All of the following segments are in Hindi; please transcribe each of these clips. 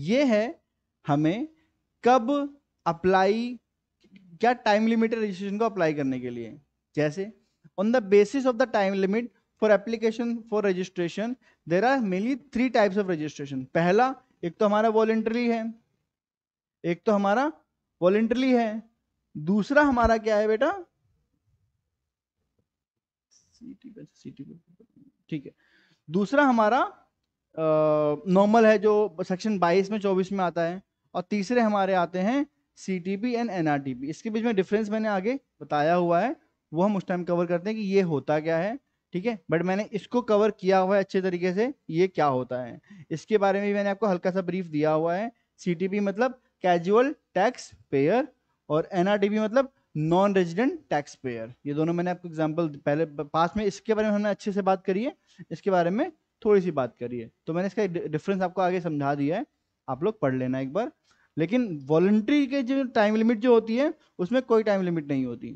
ये है हमें कब अप्लाई क्या टाइम लिमिट है रजिस्ट्रेशन को अप्लाई करने के लिए जैसे on the basis of the time limit for application for registration there are mainly three types of registration पहला एक तो हमारा वॉलेंट्री है एक तो हमारा वॉलेंट्री है दूसरा हमारा क्या है बेटा ठीक है दूसरा हमारा नॉर्मल है जो सेक्शन 22 में 24 में आता है और तीसरे हमारे आते हैं C T P and N R T P इसके बीच में डिफरेंस मैंने आगे बताया हुआ है वो हम उस टाइम कवर करते हैं कि ये होता क्या है ठीक है बट मैंने इसको कवर किया हुआ है अच्छे तरीके से ये क्या होता है इसके बारे में भी मैंने आपको हल्का सा ब्रीफ दिया हुआ है सी मतलब कैजुअल टैक्स पेयर और एन मतलब नॉन रेजिडेंट टैक्स पेयर ये दोनों मैंने आपको एग्जाम्पल पहले पास में इसके बारे में हमने अच्छे से बात करी है इसके बारे में थोड़ी सी बात करी है तो मैंने इसका डिफरेंस आपको आगे समझा दिया है आप लोग पढ़ लेना एक बार लेकिन वॉलंट्री के जो टाइम लिमिट जो होती है उसमें कोई टाइम लिमिट नहीं होती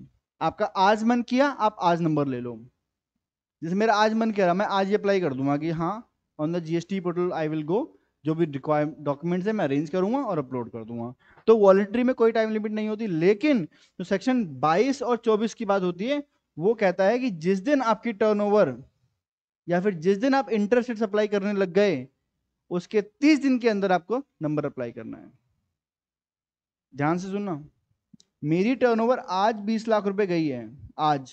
आपका आज मन किया आप आज नंबर ले लो जैसे मेरा आज मन कह रहा मैं आज ही अप्लाई कर दूंगा कि हाँ on the GST portal I will go जो भी रिक्वायर डॉक्यूमेंट्स है मैं अरेंज करूंगा और अपलोड कर दूंगा तो वॉलेंट्री में कोई टाइम लिमिट नहीं होती लेकिन जो सेक्शन 22 और 24 की बात होती है वो कहता है कि जिस दिन आपकी टर्नओवर या फिर जिस दिन आप इंटरस्टेट अप्लाई करने लग गए उसके तीस दिन के अंदर आपको नंबर अप्लाई करना है ध्यान से सुनना मेरी टर्नओवर आज बीस लाख रुपए गई है आज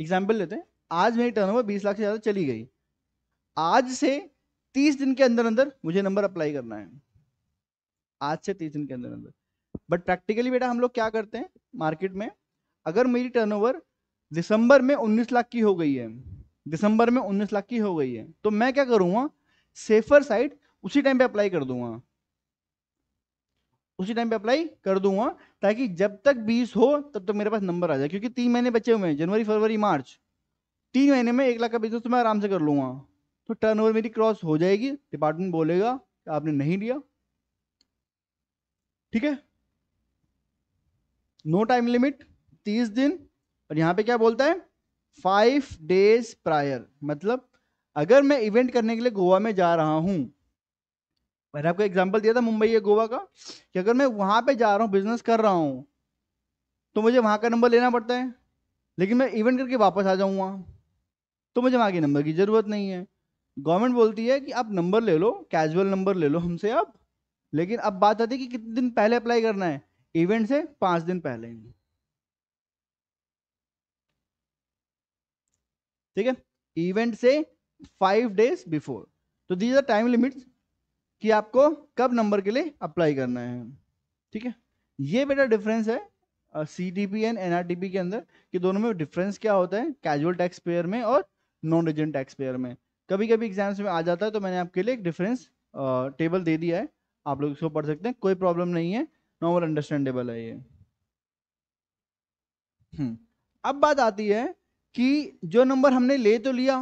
एग्जाम्पल लेते हैं आज मेरी टर्नओवर 20 लाख से ज़्यादा चली गई आज से 30 दिन के अंदर अंदर मुझे नंबर अप्लाई करना है आज से 30 दिन के अंदर अंदर बट प्रैक्टिकली बेटा हम लोग क्या करते हैं मार्केट में अगर मेरी टर्नओवर दिसंबर में 19 लाख की हो गई है दिसंबर में 19 लाख की हो गई है तो मैं क्या करूंगा सेफर साइड उसी टाइम पे अप्लाई कर दूंगा उसी टाइम पे अप्लाई कर दूंगा ताकि जब तक बीस हो तब तक तो मेरे पास नंबर आ जाए क्योंकि तीन महीने बचे हुए हैं जनवरी फरवरी मार्च तीन महीने में एक लाख का बिजनेस तो मैं आराम से कर लूंगा तो टर्न मेरी क्रॉस हो जाएगी डिपार्टमेंट बोलेगा कि आपने नहीं लिया ठीक है नो टाइम लिमिट तीस दिन और यहाँ पे क्या बोलता है फाइव डेज प्रायर मतलब अगर मैं इवेंट करने के लिए गोवा में जा रहा हूं मैंने आपको एग्जाम्पल दिया था मुंबई या गोवा का कि अगर मैं वहां पे जा रहा हूँ बिजनेस कर रहा हूं तो मुझे वहां का नंबर लेना पड़ता है लेकिन मैं इवेंट करके वापस आ जाऊँ वहाँ तो मुझे वहाँ के नंबर की ज़रूरत नहीं है गवर्नमेंट बोलती है कि आप नंबर ले लो कैजुअल नंबर ले लो हमसे आप लेकिन अब बात आती है कि कितने दिन पहले अप्लाई करना है इवेंट से पाँच दिन पहले ठीक है इवेंट से फाइव डेज बिफोर तो दीज आर टाइम लिमिट्स कि आपको कब नंबर के लिए अप्लाई करना है ठीक है ये बेटा डिफरेंस है C T P and NRTP के अंदर कि दोनों में डिफरेंस क्या होता है कैजुअल टैक्स पेयर में और नॉन रेजिडेंट टैक्स पेयर में कभी कभी एग्जाम्स में आ जाता है तो मैंने आपके लिए एक डिफरेंस टेबल दे दिया है आप लोग इसको पढ़ सकते हैं कोई प्रॉब्लम नहीं है नॉर्मल अंडरस्टैंडेबल है ये हम्म। अब बात आती है कि जो नंबर हमने ले तो लिया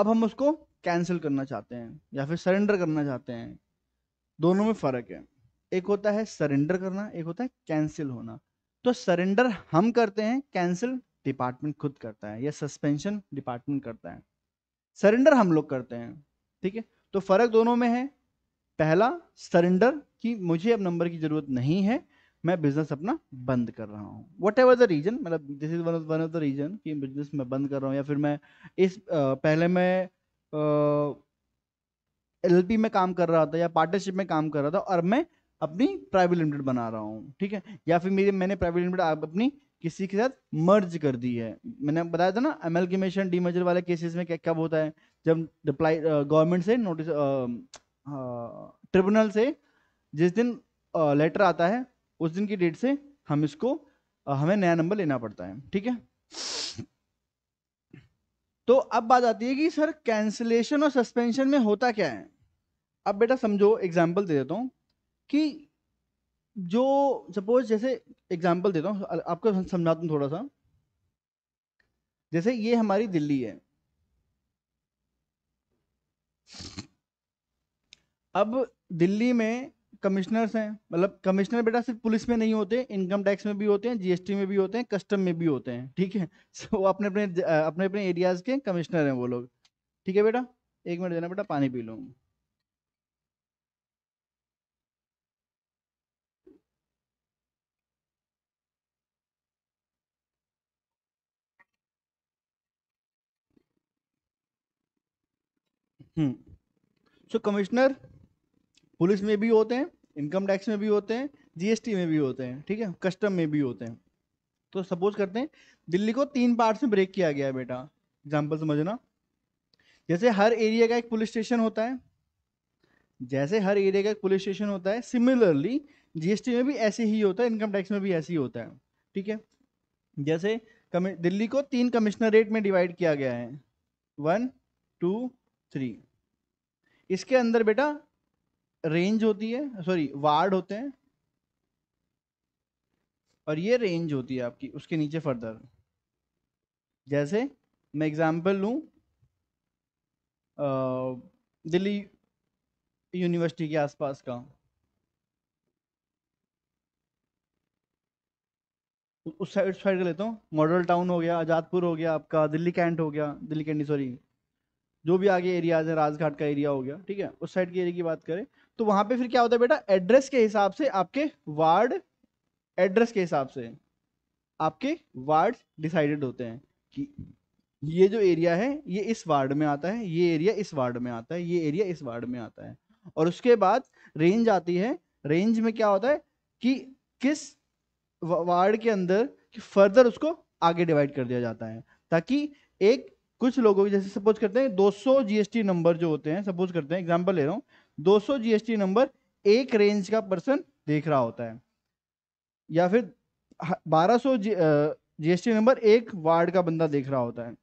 अब हम उसको कैंसिल करना चाहते हैं या फिर सरेंडर करना चाहते हैं दोनों में फ़र्क है एक होता है सरेंडर करना एक होता है कैंसिल होना तो सरेंडर हम करते हैं कैंसिल डिपार्टमेंट खुद करता है या सस्पेंशन डिपार्टमेंट करता है सरेंडर हम लोग करते हैं ठीक है तो फ़र्क दोनों में है पहला सरेंडर कि मुझे अब नंबर की ज़रूरत नहीं है मैं बिजनेस अपना बंद कर रहा हूँ वट एवर द रीजन मतलब this is one of one of the reason कि बिजनेस मैं बंद कर रहा हूँ या फिर मैं इस आ, पहले मैं एल में काम कर रहा था या पार्टनरशिप में काम कर रहा था और मैं अपनी प्राइवेट लिमिटेड बना रहा हूँ ठीक है या फिर मेरी मैंने प्राइवेट लिमिटेड अपनी किसी के साथ मर्ज कर दी है मैंने बताया था ना एम डी मर्जर वाले केसेस में क्या कब होता है जब रिप्लाई गवर्नमेंट से नोटिस ट्रिब्यूनल से जिस दिन लेटर आता है उस दिन की डेट से हम इसको हमें नया नंबर लेना पड़ता है ठीक है तो अब बात आती है कि सर कैंसिलेशन और सस्पेंशन में होता क्या है अब बेटा समझो एग्जाम्पल दे देता हूँ कि जो सपोज जैसे एग्जाम्पल देता हूँ आपको समझाता हूँ थोड़ा सा जैसे ये हमारी दिल्ली है अब दिल्ली में कमिश्नर्स हैं मतलब कमिश्नर बेटा सिर्फ पुलिस में नहीं होते इनकम टैक्स में भी होते हैं जीएसटी में भी होते हैं कस्टम में भी होते हैं ठीक है सो so, अपने अपने अपने अपने एरियाज के कमिश्नर हैं वो लोग ठीक है बेटा एक मिनट देना बेटा पानी पी लूँगा हम्म सो कमिश्नर पुलिस में भी होते हैं इनकम टैक्स में भी होते हैं जीएसटी में भी होते हैं ठीक है कस्टम में भी होते हैं तो सपोज करते हैं दिल्ली को तीन पार्ट्स में ब्रेक किया गया है बेटा एग्जाम्पल समझना जैसे हर एरिया का एक पुलिस स्टेशन होता है जैसे हर एरिया का एक पुलिस स्टेशन होता है सिमिलरली जीएसटी में भी ऐसे ही होता है इनकम टैक्स में भी ऐसे ही होता है ठीक है जैसे दिल्ली को तीन कमिश्नरेट में डिवाइड किया गया है वन टू थ्री इसके अंदर बेटा रेंज होती है सॉरी वार्ड होते हैं और ये रेंज होती है आपकी उसके नीचे फर्दर जैसे मैं एग्जांपल लूँ दिल्ली यूनिवर्सिटी के आसपास का उस साइड उस साइड का लेता हूँ मॉडल टाउन हो गया आजादपुर हो गया आपका दिल्ली कैंट हो गया दिल्ली कैंटी सॉरी जो भी आगे एरियाज है राजघाट का एरिया हो गया ठीक है उस साइड के एरिया की बात करें तो वहां पे फिर क्या होता है बेटा एड्रेस के हिसाब से आपके वार्ड एड्रेस के हिसाब से आपके वार्ड डिसाइडेड होते हैं कि ये जो एरिया है ये इस वार्ड में आता है ये एरिया इस वार्ड में आता है ये एरिया इस वार्ड में आता है और उसके बाद रेंज आती है रेंज में क्या होता है कि किस वार्ड के अंदर कि फर्दर उसको आगे डिवाइड कर दिया जाता है ताकि एक कुछ लोगों की जैसे सपोज करते हैं 200 जीएसटी नंबर जो होते हैं सपोज करते हैं एग्जांपल ले रहा हूँ 200 जीएसटी नंबर एक रेंज का पर्सन देख रहा होता है या फिर 1200 जीएसटी नंबर एक वार्ड का बंदा देख रहा होता है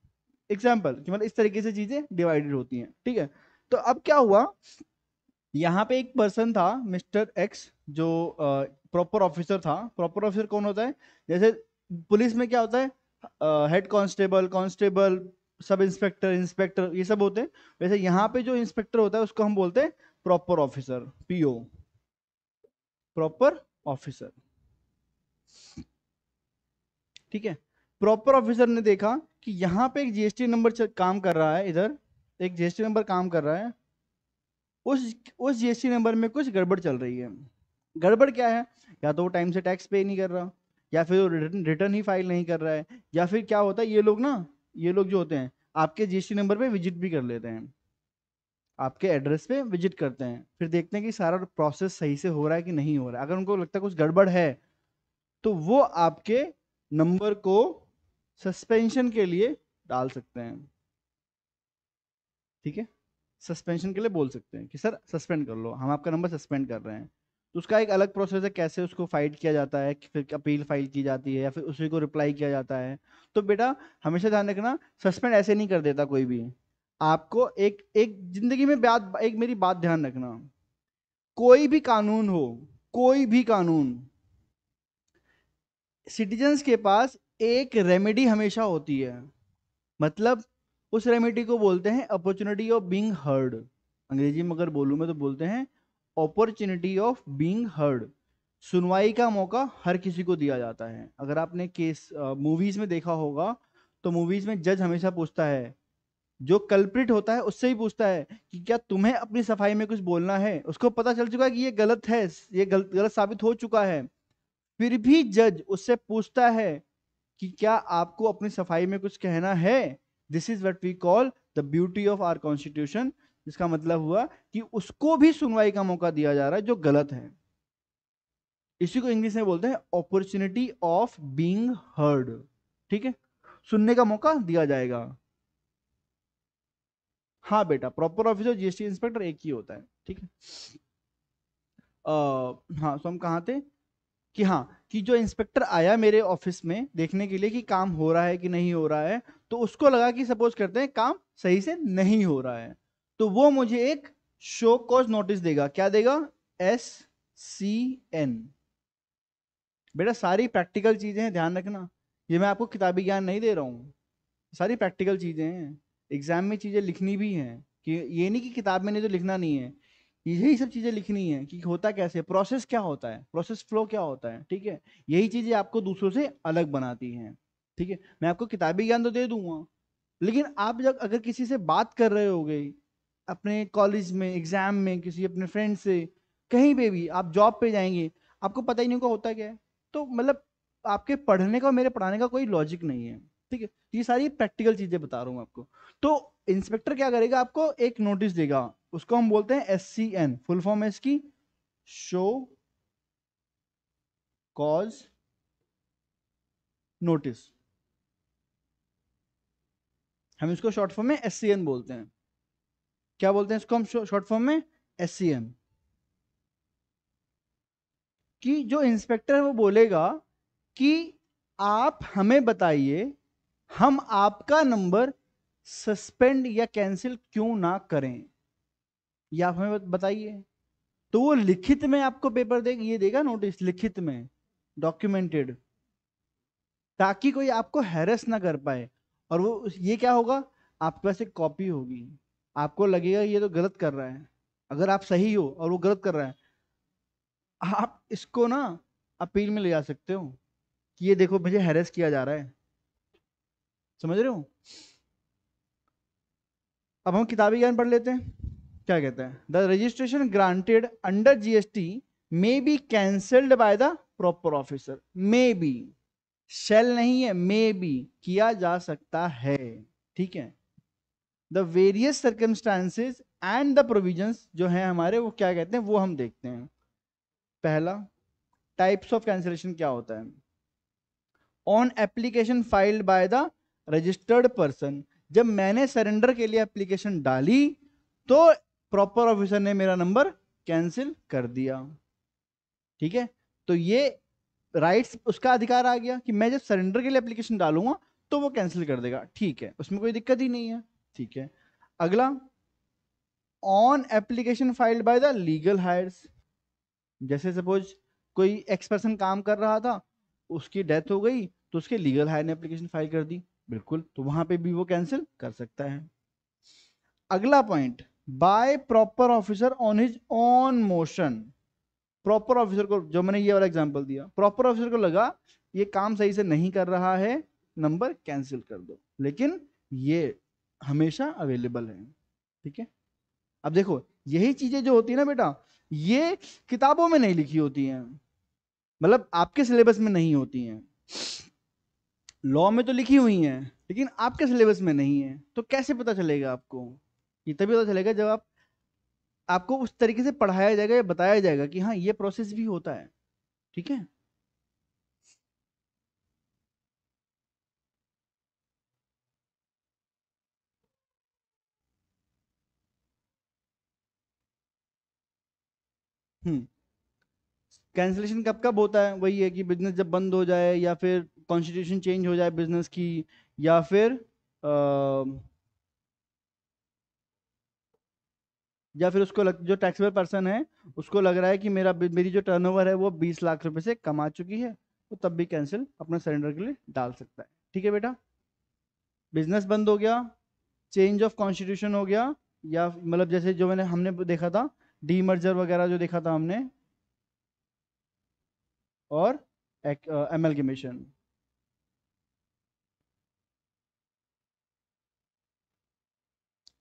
एग्जाम्पल कि मतलब इस तरीके से चीजें डिवाइडेड होती हैं ठीक है तो अब क्या हुआ यहाँ पे एक पर्सन था मिस्टर एक्स जो प्रॉपर ऑफिसर था प्रॉपर ऑफिसर कौन होता है जैसे पुलिस में क्या होता है head constable constable sub inspector inspector ये सब होते हैं वैसे यहाँ पे जो इंस्पेक्टर होता है उसको हम बोलते हैं proper officer PO proper officer ठीक है प्रॉपर ऑफिसर ने देखा कि यहाँ पे एक जीएसटी नंबर काम कर रहा है इधर एक जीएसटी नंबर काम कर रहा है उस उस जीएसटी नंबर में कुछ गड़बड़ चल रही है गड़बड़ क्या है या तो वो टाइम से टैक्स पे नहीं कर रहा या फिर रिटर्न रिटर्न ही फाइल नहीं कर रहा है या फिर क्या होता है ये लोग ना ये लोग जो होते हैं आपके जीएसटी नंबर पे विजिट भी कर लेते हैं आपके एड्रेस पे विजिट करते हैं फिर देखते हैं कि सारा प्रोसेस सही से हो रहा है कि नहीं हो रहा है अगर उनको लगता है कुछ गड़बड़ है तो वो आपके नंबर को सस्पेंशन के लिए डाल सकते हैं ठीक है सस्पेंशन के लिए बोल सकते हैं कि सर सस्पेंड कर लो हम आपका नंबर सस्पेंड कर रहे हैं तो उसका एक अलग प्रोसेस है कैसे उसको फाइट किया जाता है फिर अपील फाइल की जाती है या फिर उसी को रिप्लाई किया जाता है तो बेटा हमेशा ध्यान रखना सस्पेंड ऐसे नहीं कर देता कोई भी आपको एक एक जिंदगी में बात एक मेरी बात ध्यान रखना कोई भी कानून हो कोई भी कानून सिटीजन्स के पास एक रेमेडी हमेशा होती है मतलब उस रेमेडी को बोलते हैं अपॉर्चुनिटी ऑफ बीइंग हर्ड अंग्रेजी में अगर बोलूँ मैं तो बोलते हैं अपॉर्चुनिटी ऑफ बीइंग हर्ड सुनवाई का मौका हर किसी को दिया जाता है अगर आपने केस मूवीज में देखा होगा तो मूवीज में जज हमेशा पूछता है जो कल्प्रिट होता है उससे ही पूछता है कि क्या तुम्हें अपनी सफाई में कुछ बोलना है उसको पता चल चुका है कि ये गलत है ये गलत गलत साबित हो चुका है फिर भी जज उससे पूछता है कि क्या आपको अपनी सफाई में कुछ कहना है this is what we call the beauty of our constitution इसका मतलब हुआ कि उसको भी सुनवाई का मौका दिया जा रहा है जो गलत है इसी को इंग्लिश में बोलते हैं अपॉर्चुनिटी ऑफ बींग हर्ड ठीक है सुनने का मौका दिया जाएगा हाँ बेटा प्रॉपर ऑफिसर जीएसटी इंस्पेक्टर एक ही होता है ठीक है आ, हाँ सो हम कहा थे कि हाँ कि जो इंस्पेक्टर आया मेरे ऑफिस में देखने के लिए कि काम हो रहा है कि नहीं हो रहा है तो उसको लगा कि सपोज करते हैं काम सही से नहीं हो रहा है तो वो मुझे एक शो कॉज नोटिस देगा क्या देगा एस सी एन बेटा सारी प्रैक्टिकल चीजें हैं ध्यान रखना ये मैं आपको किताबी ज्ञान नहीं दे रहा हूँ सारी प्रैक्टिकल चीजें हैं एग्जाम में चीज़ें लिखनी भी हैं कि ये नहीं कि किताब में नहीं तो लिखना नहीं है यही सब चीज़ें लिखनी है कि होता कैसे प्रोसेस क्या होता है प्रोसेस फ्लो क्या होता है ठीक है यही चीज़ें आपको दूसरों से अलग बनाती हैं ठीक है मैं आपको किताबी ज्ञान तो दे दूंगा लेकिन आप जब अगर किसी से बात कर रहे हो अपने कॉलेज में एग्जाम में किसी अपने फ्रेंड से कहीं पे भी आप जॉब पे जाएंगे आपको पता ही नहीं होगा होता क्या है तो मतलब आपके पढ़ने का और मेरे पढ़ाने का कोई लॉजिक नहीं है ठीक है ये सारी प्रैक्टिकल चीजें बता रहा हूँ आपको तो इंस्पेक्टर क्या करेगा आपको एक नोटिस देगा उसको हम बोलते हैं S C N full form है इसकी शो कॉज नोटिस हम इसको शॉर्ट फॉर्म में एस सी एन बोलते हैं क्या बोलते हैं इसको हम शॉर्ट फॉर्म में एस सी एन कि जो इंस्पेक्टर वो बोलेगा कि आप हमें बताइए हम आपका नंबर सस्पेंड या कैंसिल क्यों ना करें ये आप हमें बताइए तो वो लिखित में आपको पेपर दे ये देगा नोटिस लिखित में डॉक्यूमेंटेड ताकि कोई आपको हैरेस ना कर पाए और वो ये क्या होगा आपके पास एक कॉपी होगी आपको लगेगा ये तो गलत कर रहा है अगर आप सही हो और वो गलत कर रहा है आप इसको ना अपील में ले जा सकते हो कि ये देखो मुझे हैरेस किया जा रहा है समझ रहे हो अब हम किताबी ज्ञान पढ़ लेते हैं क्या कहते हैं the registration granted under GST may be cancelled by the proper officer may be shall नहीं है मे बी किया जा सकता है ठीक है the various circumstances and the provision जो है हमारे वो क्या कहते हैं वो हम देखते हैं पहला टाइप्स ऑफ कैंसलेशन क्या होता है on application filed by the registered person जब मैंने सरेंडर के लिए एप्लीकेशन डाली तो प्रॉपर ऑफिसर ने मेरा नंबर कैंसिल कर दिया ठीक है तो ये राइट्स उसका अधिकार आ गया कि मैं जब सरेंडर के लिए एप्लीकेशन डालूंगा तो वो कैंसिल कर देगा ठीक है उसमें कोई दिक्कत ही नहीं है ठीक है अगला on application filed by the legal heirs जैसे सपोज कोई एक्स पर्सन काम कर रहा था उसकी डेथ हो गई तो उसके लीगल हायर ने एप्लीकेशन फाइल कर दी बिल्कुल तो वहां पे भी वो कैंसिल कर सकता है अगला point by proper officer own his own motion proper officer को जो मैंने ये वाला एग्जांपल दिया प्रॉपर ऑफिसर को लगा ये काम सही से नहीं कर रहा है नंबर कैंसिल कर दो लेकिन ये हमेशा अवेलेबल है ठीक है अब देखो यही चीजें जो होती है ना बेटा ये किताबों में नहीं लिखी होती हैं मतलब आपके सिलेबस में नहीं होती हैं लॉ में तो लिखी हुई हैं लेकिन आपके सिलेबस में नहीं है तो कैसे पता चलेगा आपको ये तभी पता चलेगा जब आप आपको उस तरीके से पढ़ाया जाएगा या बताया जाएगा कि हाँ ये प्रोसेस भी होता है ठीक है कैंसिलेशन कैंसलेशन कब कब होता है वही है कि बिजनेस जब बंद हो जाए या फिर कॉन्स्टिट्यूशन चेंज हो जाए बिजनेस की या फिर आ, या फिर उसको लग, जो टैक्सेबल पर्सन है उसको लग रहा है कि मेरा मेरी जो टर्नओवर है वो बीस लाख रुपए से कमा चुकी है तो तब भी कैंसिल अपना सरेंडर के लिए डाल सकता है ठीक है बेटा बिजनेस बंद हो गया चेंज ऑफ कॉन्स्टिट्यूशन हो गया या मतलब जैसे जो मैंने हमने देखा था डी मर्जर वगैरह जो देखा था हमने और एमएलगेमेशन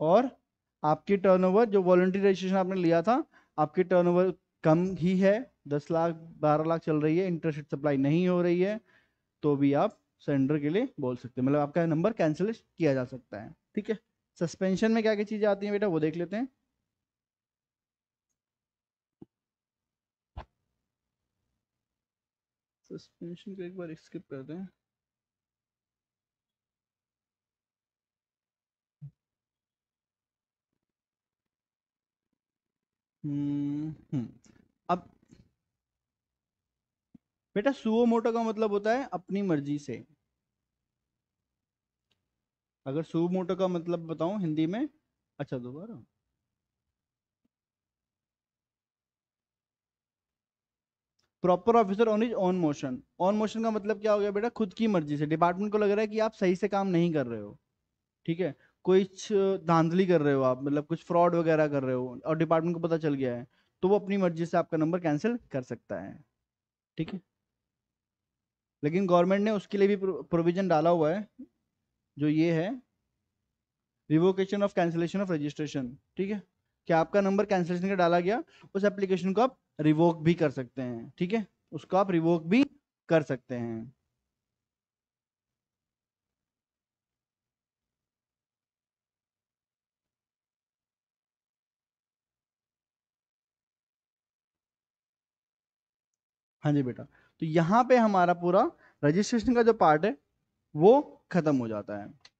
और आपकी टर्नओवर जो वॉलंटरी रजिस्ट्रेशन आपने लिया था आपकी टर्नओवर कम ही है दस लाख बारह लाख चल रही है इंटरेस्ट सप्लाई नहीं हो रही है तो भी आप सरेंडर के लिए बोल सकते हैं मतलब आपका नंबर कैंसिल किया जा सकता है ठीक है सस्पेंशन में क्या क्या चीज़ें आती हैं बेटा वो देख लेते हैं सस्पेंशन को एक बार स्किप कर हैं हम्म, हम्म। अब बेटा सुओ मोटो का मतलब होता है अपनी मर्जी से अगर सुओ मोटो का मतलब बताऊं हिंदी में अच्छा दोबारा proper officer own is own motion own motion का मतलब क्या हो गया बेटा खुद की मर्जी से डिपार्टमेंट को लग रहा है कि आप सही से काम नहीं कर रहे हो ठीक है कुछ धांधली कर रहे हो आप मतलब कुछ फ्रॉड वगैरह कर रहे हो और डिपार्टमेंट को पता चल गया है तो वो अपनी मर्जी से आपका नंबर कैंसिल कर सकता है ठीक है लेकिन गवर्नमेंट ने उसके लिए भी प्रोविजन डाला हुआ है जो ये है revocation of cancellation of registration ठीक है कि आपका नंबर कैंसिलेशन का डाला गया उस एप्लीकेशन को आप रिवोक भी कर सकते हैं ठीक है उसको आप रिवोक भी कर सकते हैं हाँ जी बेटा तो यहाँ पे हमारा पूरा रजिस्ट्रेशन का जो पार्ट है वो खत्म हो जाता है